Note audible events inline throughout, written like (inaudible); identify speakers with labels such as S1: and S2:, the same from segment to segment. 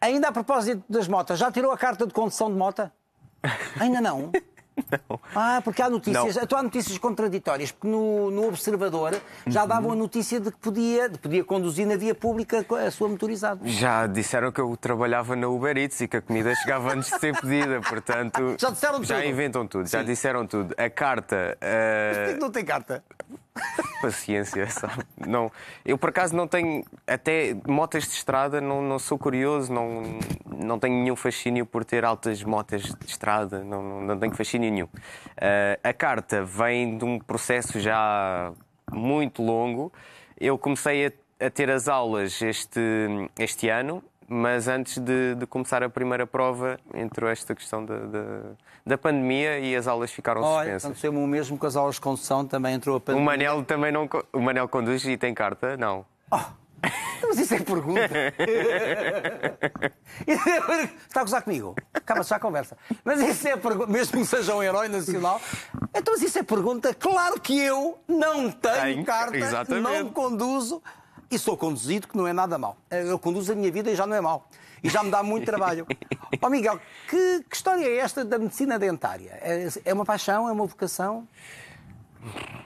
S1: ainda a propósito das motas, já tirou a carta de condução de moto? (laughs) Ainda não? Não. Ah, porque há notícias, não. então há notícias contraditórias, porque no, no Observador já uhum. davam a notícia de que podia, de podia conduzir na via pública a sua motorizada.
S2: Já disseram que eu trabalhava na Uber Eats e que a comida chegava antes de ser pedida, portanto. (laughs) Já disseram tudo. Já inventam tudo, Sim. já disseram tudo. A carta. Uh... Mas que não tem carta? (laughs) Paciência, sabe? Não, eu por acaso não tenho. Até motas de estrada, não, não sou curioso, não, não tenho nenhum fascínio por ter altas motas de estrada, não, não, não tenho fascínio nenhum. Uh, a carta vem de um processo já muito longo. Eu comecei a, a ter as aulas este, este ano mas antes de, de, começar a primeira prova, entrou esta questão da, da pandemia e as aulas ficaram suspensas. Aconteceu
S1: o mesmo com as aulas de condução, também entrou a pandemia. O
S2: Manel também não. O Manel conduz e tem carta? Não. Oh.
S1: Mas isso é pergunta. (laughs) Está a gozar comigo? Acaba já a conversa. Mas isso é pergunta, mesmo que seja um herói nacional. Então, mas isso é pergunta. Claro que eu não tenho, carta, exatamente. não conduzo e sou conduzido, que não é nada mal. Eh, eu conduzo a minha vida e já não é mal. E já me dá muito trabalho. Ó (laughs) oh, Miguel, que, que, história é esta da medicina dentária? É, é uma paixão? É uma vocação?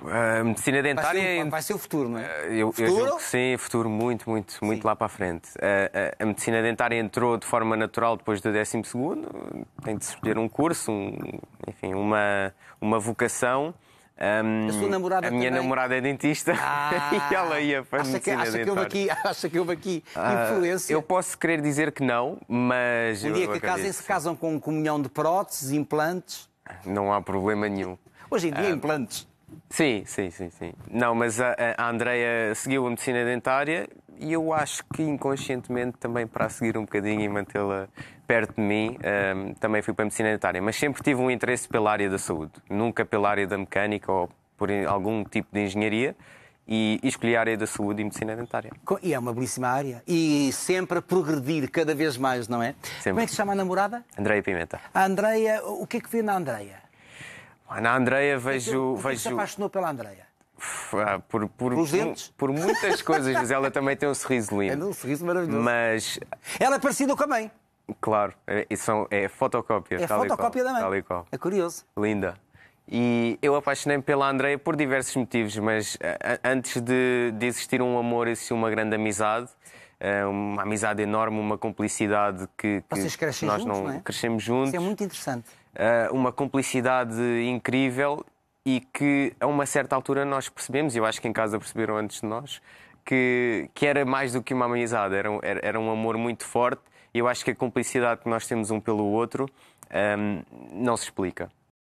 S2: A medicina dentária. Vai ser, é vai ser, o futuro, não é? Eh, eu, futuro? Eu sim, futuro muito, muito, muito sim. lá para a frente. A, eh, a, a, medicina dentária entrou de forma natural depois do 12. Tem de escolher um curso, um, enfim, uma, uma vocação. Um, a sua namorada A minha também? namorada é dentista ah, (laughs) e ela ia para acha medicina que, acha Que houve aqui,
S1: acha que houve aqui ah, influência? Eu
S2: posso querer dizer que não, mas... Um dia que casem, se
S1: casam com um comunhão de próteses,
S2: implantes... Não há problema nenhum. Hoje em dia, ah, implantes. Sim, sim, sim, sim. Não, mas a, a Andreia seguiu a medicina dentária e eu acho que inconscientemente também para seguir um bocadinho e mantê-la perto de mim, um, ehm, também fui para a medicina dentária, mas sempre tive um interesse pela área da saúde, nunca pela área da mecânica ou por algum tipo de engenharia. E, escolhi a área da saúde e medicina dentária.
S1: E é uma belíssima área. E sempre a progredir cada vez mais, não é? Sempre. Como é que se chama a namorada?
S2: Andreia Pimenta.
S1: A Andreia, o que é que vê na Andreia?
S2: Na Andreia é vejo. é vejo... Se apaixonou pela Andreia? Ah, por, por, Por, por muitas coisas, mas ela também tem um sorriso lindo. É um
S1: sorriso maravilhoso.
S2: Mas... Ela é parecida com a mãe. Claro, é, são, é fotocópia. É fotocópia qual, da mãe. Tal e qual. É curioso. Linda. E eu apaixonei-me pela Andreia por diversos motivos, mas antes de, de existir um amor, existiu uma grande amizade eh, uma amizade enorme, uma cumplicidade que, que nós juntos, não, não é? crescemos juntos. Isso é muito interessante. Eh, uma cumplicidade incrível e que a uma certa altura nós percebemos, e eu acho que em casa perceberam antes de nós, que, que era mais do que uma amizade, era, era, era um amor muito forte. E eu acho que a cumplicidade que nós temos um pelo outro um, não se explica.